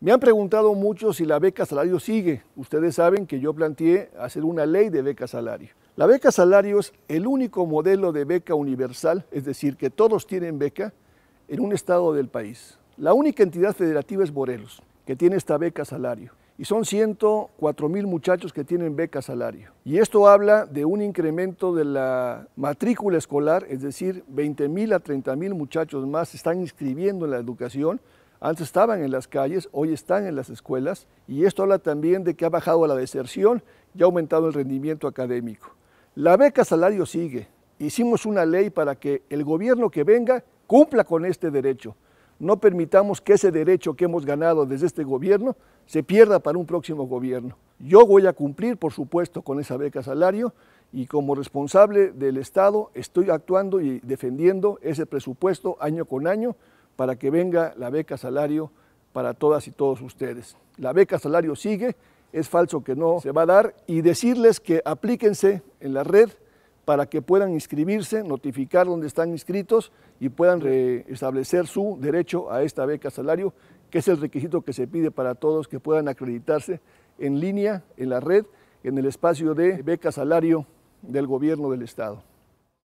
Me han preguntado mucho si la beca salario sigue. Ustedes saben que yo planteé hacer una ley de beca salario. La beca salario es el único modelo de beca universal, es decir, que todos tienen beca en un estado del país. La única entidad federativa es Morelos, que tiene esta beca salario. Y son 104 mil muchachos que tienen beca salario. Y esto habla de un incremento de la matrícula escolar, es decir, 20 mil a 30 mil muchachos más están inscribiendo en la educación antes estaban en las calles, hoy están en las escuelas y esto habla también de que ha bajado la deserción y ha aumentado el rendimiento académico. La beca salario sigue. Hicimos una ley para que el gobierno que venga cumpla con este derecho. No permitamos que ese derecho que hemos ganado desde este gobierno se pierda para un próximo gobierno. Yo voy a cumplir, por supuesto, con esa beca salario y como responsable del Estado estoy actuando y defendiendo ese presupuesto año con año para que venga la beca salario para todas y todos ustedes. La beca salario sigue, es falso que no se va a dar y decirles que aplíquense en la red para que puedan inscribirse, notificar dónde están inscritos y puedan restablecer su derecho a esta beca salario, que es el requisito que se pide para todos que puedan acreditarse en línea, en la red, en el espacio de beca salario del gobierno del Estado.